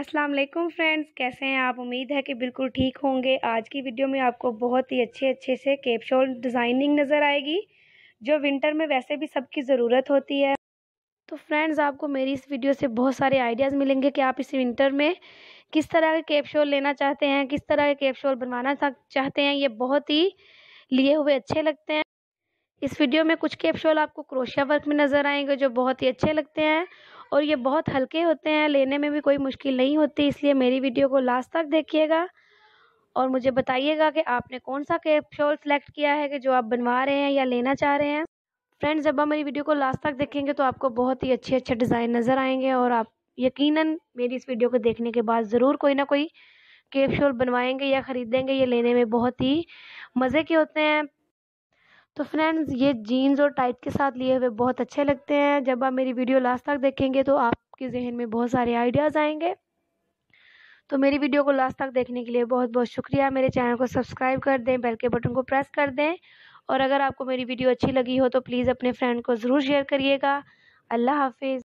अस्सलाम वालेकुम फ्रेंड्स कैसे हैं आप उम्मीद है कि बिल्कुल ठीक होंगे आज की वीडियो में आपको बहुत ही अच्छे अच्छे से केप शॉल डिज़ाइनिंग नज़र आएगी जो विंटर में वैसे भी सबकी ज़रूरत होती है तो फ्रेंड्स आपको मेरी इस वीडियो से बहुत सारे आइडियाज़ मिलेंगे कि आप इस विंटर में किस तरह के केप शॉल लेना चाहते हैं किस तरह के केप शॉल बनवाना चाहते हैं ये बहुत ही लिए हुए अच्छे लगते हैं इस वीडियो में कुछ केप शॉल आपको क्रोशिया वर्क में नज़र आएंगे जो बहुत ही अच्छे लगते हैं और ये बहुत हल्के होते हैं लेने में भी कोई मुश्किल नहीं होती इसलिए मेरी वीडियो को लास्ट तक देखिएगा और मुझे बताइएगा कि आपने कौन सा कैप्शोल सेलेक्ट किया है कि जो आप बनवा रहे हैं या लेना चाह रहे हैं फ्रेंड्स जब आप मेरी वीडियो को लास्ट तक देखेंगे तो आपको बहुत ही अच्छे अच्छे डिज़ाइन नज़र आएंगे और आप यकीनन मेरी इस वीडियो को देखने के बाद ज़रूर कोई ना कोई कैप्शोल बनवाएंगे या ख़रीदेंगे ये लेने में बहुत ही मज़े के होते हैं तो फ्रेंड्स ये जीन्स और टाइट के साथ लिए हुए बहुत अच्छे लगते हैं जब आप मेरी वीडियो लास्ट तक देखेंगे तो आपके जहन में बहुत सारे आइडियाज़ आएंगे तो मेरी वीडियो को लास्ट तक देखने के लिए बहुत बहुत शुक्रिया मेरे चैनल को सब्सक्राइब कर दें बेल के बटन को प्रेस कर दें और अगर आपको मेरी वीडियो अच्छी लगी हो तो प्लीज़ अपने फ्रेंड को ज़रूर शेयर करिएगा अल्लाह हाफिज़